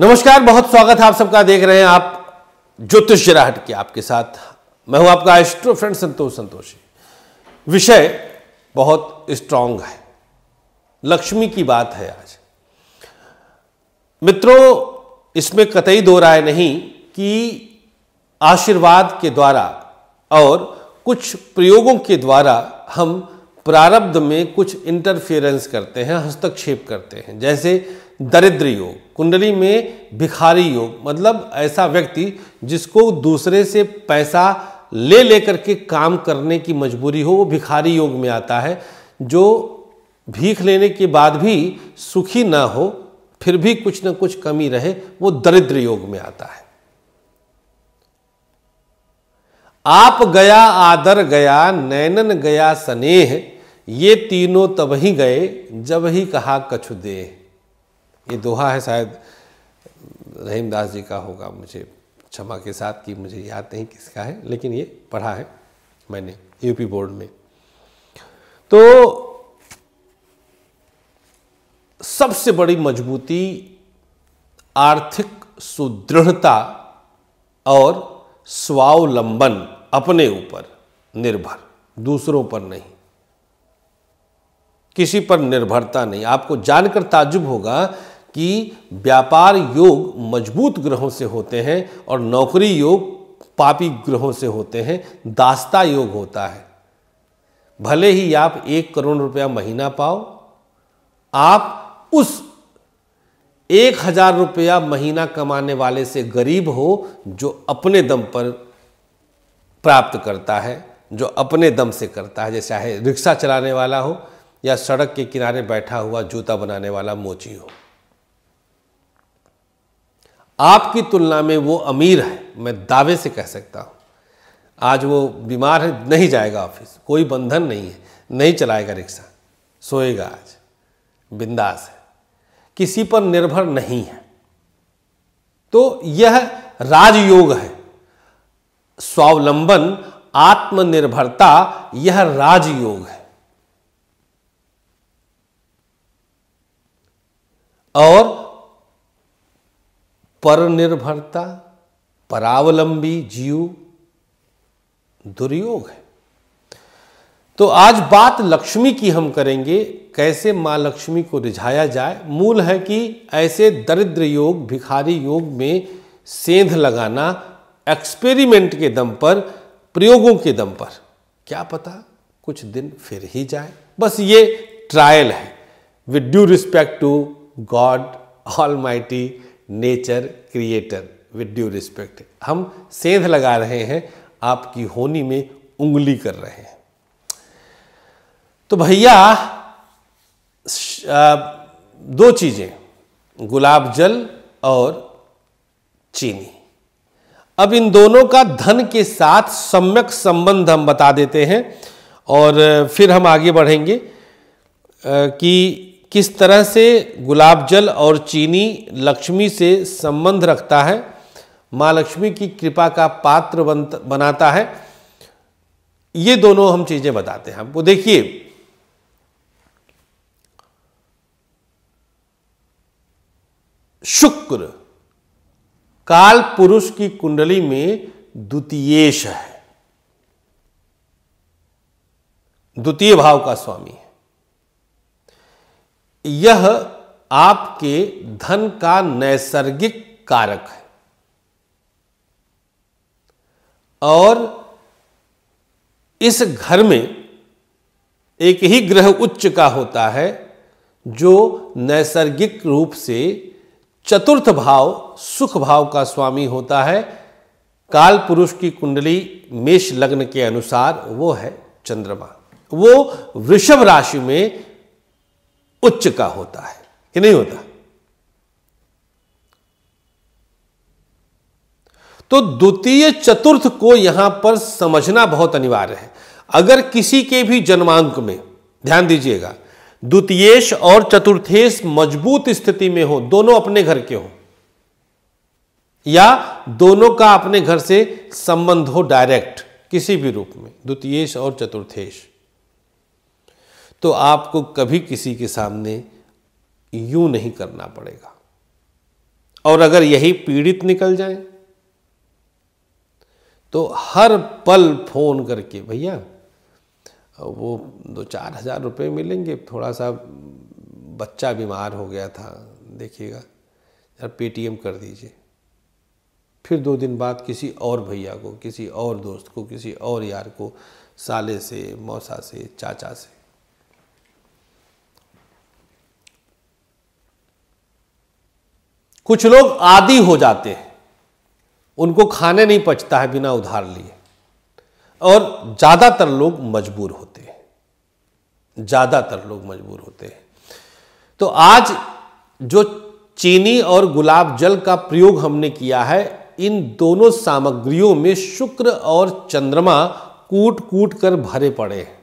नमस्कार बहुत स्वागत है आप सबका देख रहे हैं आप ज्योतिष जराहट के आपके साथ मैं हूं आपका एस्ट्रो फ्रेंड संतोष संतोषी विषय बहुत स्ट्रांग है लक्ष्मी की बात है आज मित्रों इसमें कतई दो राय नहीं कि आशीर्वाद के द्वारा और कुछ प्रयोगों के द्वारा हम प्रारब्ध में कुछ इंटरफेरेंस करते हैं हस्तक्षेप करते हैं जैसे दरिद्र योग कुंडली में भिखारी योग मतलब ऐसा व्यक्ति जिसको दूसरे से पैसा ले लेकर के काम करने की मजबूरी हो वो भिखारी योग में आता है जो भीख लेने के बाद भी सुखी ना हो फिर भी कुछ ना कुछ कमी रहे वो दरिद्र योग में आता है आप गया आदर गया नैनन गया स्नेह ये तीनों तब ही गए जब ही कहा कछु देह ये दोहा है शायद रहीमदास जी का होगा मुझे क्षमा के साथ कि मुझे याद नहीं किसका है लेकिन ये पढ़ा है मैंने यूपी बोर्ड में तो सबसे बड़ी मजबूती आर्थिक सुदृढ़ता और स्वावलंबन अपने ऊपर निर्भर दूसरों पर नहीं किसी पर निर्भरता नहीं आपको जानकर ताजुब होगा कि व्यापार योग मजबूत ग्रहों से होते हैं और नौकरी योग पापी ग्रहों से होते हैं दास्ता योग होता है भले ही आप एक करोड़ रुपया महीना पाओ आप उस एक हजार रुपया महीना कमाने वाले से गरीब हो जो अपने दम पर प्राप्त करता है जो अपने दम से करता है जैसे चाहे रिक्शा चलाने वाला हो या सड़क के किनारे बैठा हुआ जूता बनाने वाला मोची हो आपकी तुलना में वो अमीर है मैं दावे से कह सकता हूँ आज वो बीमार है नहीं जाएगा ऑफिस कोई बंधन नहीं है नहीं चलाएगा रिक्शा सोएगा आज बिंदास है किसी पर निर्भर नहीं है तो यह राजयोग है स्वावलंबन आत्मनिर्भरता यह राजयोग है और पर निर्भरता परावलंबी जीव दुर्योग है तो आज बात लक्ष्मी की हम करेंगे कैसे मां लक्ष्मी को रिझाया जाए मूल है कि ऐसे दरिद्र योग भिखारी योग में सेंध लगाना एक्सपेरिमेंट के दम पर प्रयोगों के दम पर क्या पता कुछ दिन फिर ही जाए बस ये ट्रायल है with due respect to God almighty nature creator with due respect हम सेंध लगा रहे हैं आपकी होनी में उंगली कर रहे हैं तो भैया दो चीज़ें गुलाब जल और चीनी अब इन दोनों का धन के साथ सम्यक संबंध हम बता देते हैं और फिर हम आगे बढ़ेंगे कि किस तरह से गुलाब जल और चीनी लक्ष्मी से संबंध रखता है माँ लक्ष्मी की कृपा का पात्र बनाता है ये दोनों हम चीज़ें बताते हैं आपको देखिए शुक्र काल पुरुष की कुंडली में द्वितीयेश है द्वितीय भाव का स्वामी है यह आपके धन का नैसर्गिक कारक है और इस घर में एक ही ग्रह उच्च का होता है जो नैसर्गिक रूप से चतुर्थ भाव सुख भाव का स्वामी होता है काल पुरुष की कुंडली मेष लग्न के अनुसार वो है चंद्रमा वो वृषभ राशि में उच्च का होता है कि नहीं होता तो द्वितीय चतुर्थ को यहां पर समझना बहुत अनिवार्य है अगर किसी के भी जन्मांक में ध्यान दीजिएगा द्वितीयेश और चतुर्थेश मजबूत स्थिति में हो दोनों अपने घर के हो या दोनों का अपने घर से संबंध हो डायरेक्ट किसी भी रूप में द्वितीयेश और चतुर्थेश तो आपको कभी किसी के सामने यूं नहीं करना पड़ेगा और अगर यही पीड़ित निकल जाए तो हर पल फोन करके भैया वो दो चार हज़ार रुपये मिलेंगे थोड़ा सा बच्चा बीमार हो गया था देखिएगा यार पेटीएम कर दीजिए फिर दो दिन बाद किसी और भैया को किसी और दोस्त को किसी और यार को साले से मौसा से चाचा से कुछ लोग आदि हो जाते हैं उनको खाने नहीं पचता है बिना उधार लिए और ज़्यादातर लोग मजबूर होते हैं ज़्यादातर लोग मजबूर होते हैं तो आज जो चीनी और गुलाब जल का प्रयोग हमने किया है इन दोनों सामग्रियों में शुक्र और चंद्रमा कूट कूट कर भरे पड़े हैं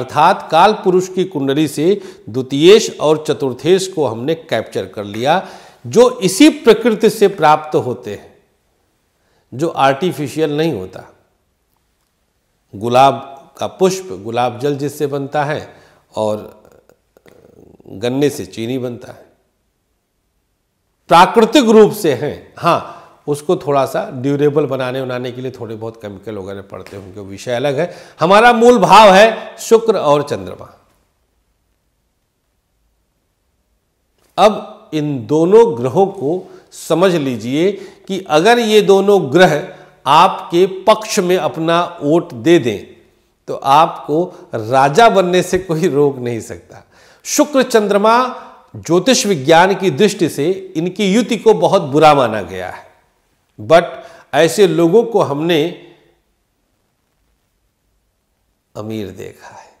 अर्थात काल पुरुष की कुंडली से द्वितीयेश और चतुर्थेश को हमने कैप्चर कर लिया जो इसी प्रकृति से प्राप्त होते हैं जो आर्टिफिशियल नहीं होता गुलाब का पुष्प गुलाब जल जिससे बनता है और गन्ने से चीनी बनता है प्राकृतिक रूप से हैं हाँ उसको थोड़ा सा ड्यूरेबल बनाने उनाने के लिए थोड़े बहुत केमिकल वगैरह पड़ते हैं उनके विषय अलग है हमारा मूल भाव है शुक्र और चंद्रमा अब इन दोनों ग्रहों को समझ लीजिए कि अगर ये दोनों ग्रह आपके पक्ष में अपना वोट दे दें तो आपको राजा बनने से कोई रोक नहीं सकता शुक्र चंद्रमा ज्योतिष विज्ञान की दृष्टि से इनकी युति को बहुत बुरा माना गया है बट ऐसे लोगों को हमने अमीर देखा है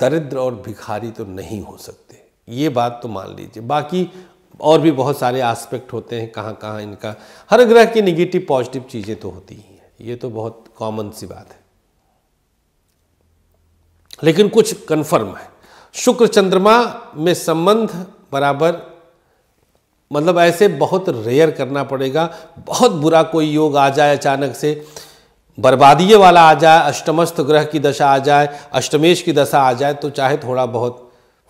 दरिद्र और भिखारी तो नहीं हो सकते ये बात तो मान लीजिए बाकी और भी बहुत सारे एस्पेक्ट होते हैं कहाँ कहाँ इनका हर ग्रह की निगेटिव पॉजिटिव चीज़ें तो होती ही हैं ये तो बहुत कॉमन सी बात है लेकिन कुछ कन्फर्म है शुक्र चंद्रमा में संबंध बराबर मतलब ऐसे बहुत रेयर करना पड़ेगा बहुत बुरा कोई योग आ जाए अचानक से बर्बादी वाला आ जाए अष्टमस्थ ग्रह की दशा आ जाए अष्टमेश की दशा आ जाए तो चाहे थोड़ा बहुत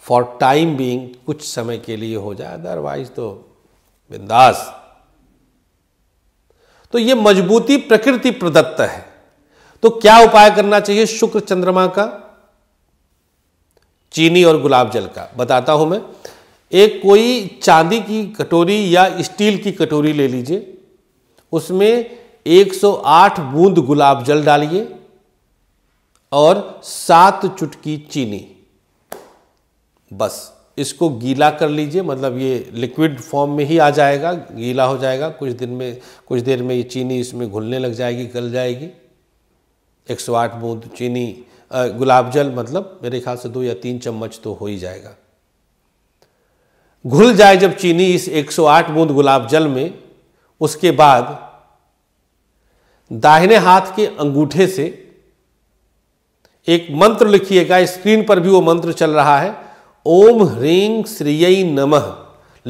फॉर टाइम बीइंग कुछ समय के लिए हो जाए अदरवाइज तो बिंदास तो ये मजबूती प्रकृति प्रदत्त है तो क्या उपाय करना चाहिए शुक्र चंद्रमा का चीनी और गुलाब जल का बताता हूं मैं एक कोई चांदी की कटोरी या स्टील की कटोरी ले लीजिए उसमें 108 बूंद गुलाब जल डालिए और सात चुटकी चीनी बस इसको गीला कर लीजिए मतलब ये लिक्विड फॉर्म में ही आ जाएगा गीला हो जाएगा कुछ दिन में कुछ देर में ये चीनी इसमें घुलने लग जाएगी गल जाएगी 108 बूंद चीनी गुलाब जल मतलब मेरे ख्याल से दो या तीन चम्मच तो हो ही जाएगा घुल जाए जब चीनी इस 108 बूंद गुलाब जल में उसके बाद दाहिने हाथ के अंगूठे से एक मंत्र लिखिएगा स्क्रीन पर भी वो मंत्र चल रहा है ओम ह्रीं श्रिय नमः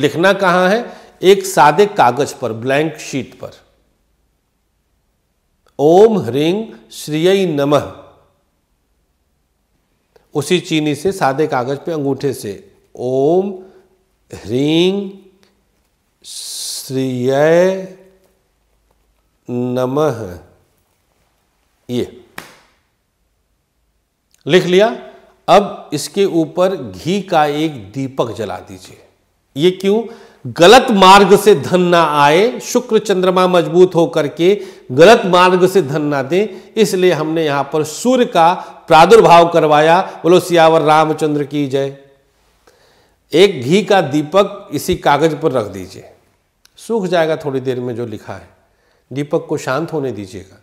लिखना कहां है एक सादे कागज पर ब्लैंक शीट पर ओम ह्रीं श्रिय नमः उसी चीनी से सादे कागज पे अंगूठे से ओम ह्रीं श्रिय नमः ये लिख लिया अब इसके ऊपर घी का एक दीपक जला दीजिए ये क्यों गलत मार्ग से धन ना आए शुक्र चंद्रमा मजबूत होकर के गलत मार्ग से धन ना दे इसलिए हमने यहां पर सूर्य का प्रादुर्भाव करवाया बोलो सियावर रामचंद्र की जय एक घी का दीपक इसी कागज पर रख दीजिए सूख जाएगा थोड़ी देर में जो लिखा है दीपक को शांत होने दीजिएगा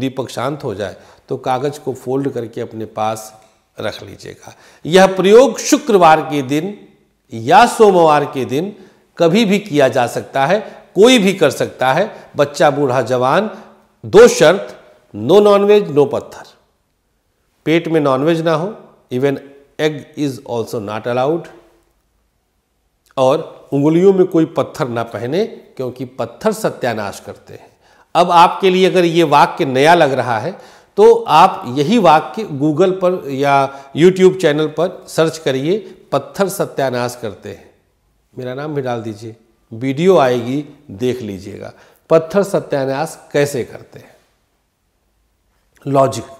दीपक शांत हो जाए तो कागज़ को फोल्ड करके अपने पास रख लीजिएगा यह प्रयोग शुक्रवार के दिन या सोमवार के दिन कभी भी किया जा सकता है कोई भी कर सकता है बच्चा बूढ़ा जवान दो शर्त नो नॉनवेज नो पत्थर पेट में नॉनवेज ना हो even egg is also not allowed और उंगलियों में कोई पत्थर ना पहने क्योंकि पत्थर सत्यानाश करते हैं अब आपके लिए अगर ये वाक्य नया लग रहा है तो आप यही वाक्य गूगल पर या यूट्यूब चैनल पर सर्च करिए पत्थर सत्यानाश करते हैं मेरा नाम भी डाल दीजिए वीडियो आएगी देख लीजिएगा पत्थर सत्यानाश कैसे करते हैं लॉजिक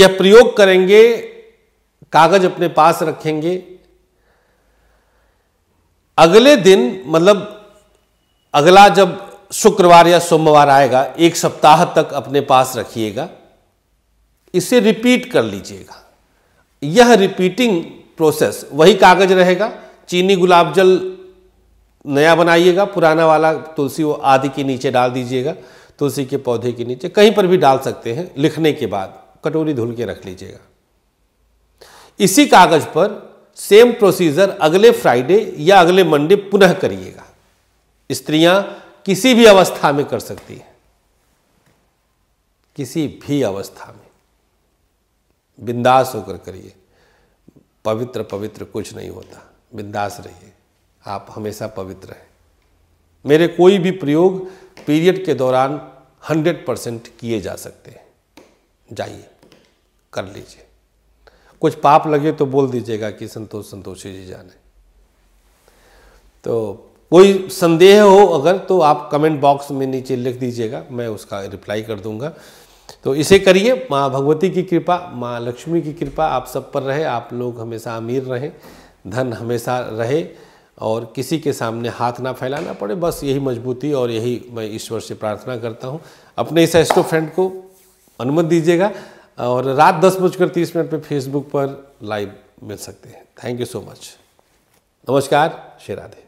यह प्रयोग करेंगे कागज अपने पास रखेंगे अगले दिन मतलब अगला जब शुक्रवार या सोमवार आएगा एक सप्ताह तक अपने पास रखिएगा इसे रिपीट कर लीजिएगा यह रिपीटिंग प्रोसेस वही कागज रहेगा चीनी गुलाब जल नया बनाइएगा पुराना वाला तुलसी वो आदि के नीचे डाल दीजिएगा तुलसी के पौधे के नीचे कहीं पर भी डाल सकते हैं लिखने के बाद कटोरी धुल के रख लीजिएगा इसी कागज पर सेम प्रोसीजर अगले फ्राइडे या अगले मंडे पुनः करिएगा स्त्रियां किसी भी अवस्था में कर सकती है किसी भी अवस्था में बिंदास होकर करिए पवित्र पवित्र कुछ नहीं होता बिंदास रहिए आप हमेशा पवित्र हैं मेरे कोई भी प्रयोग पीरियड के दौरान 100 परसेंट किए जा सकते हैं जाइए कर लीजिए कुछ पाप लगे तो बोल दीजिएगा कि संतोष संतोषी जी जाने तो कोई संदेह हो अगर तो आप कमेंट बॉक्स में नीचे लिख दीजिएगा मैं उसका रिप्लाई कर दूंगा तो इसे करिए माँ भगवती की कृपा माँ लक्ष्मी की कृपा आप सब पर रहे आप लोग हमेशा अमीर रहें धन हमेशा रहे और किसी के सामने हाथ ना फैलाना पड़े बस यही मजबूती और यही मैं ईश्वर से प्रार्थना करता हूँ अपने इस एस्टो फ्रेंड को अनुमति दीजिएगा और रात दस बजकर तीस मिनट पर फेसबुक पर लाइव मिल सकते हैं थैंक यू सो मच नमस्कार श्री राधे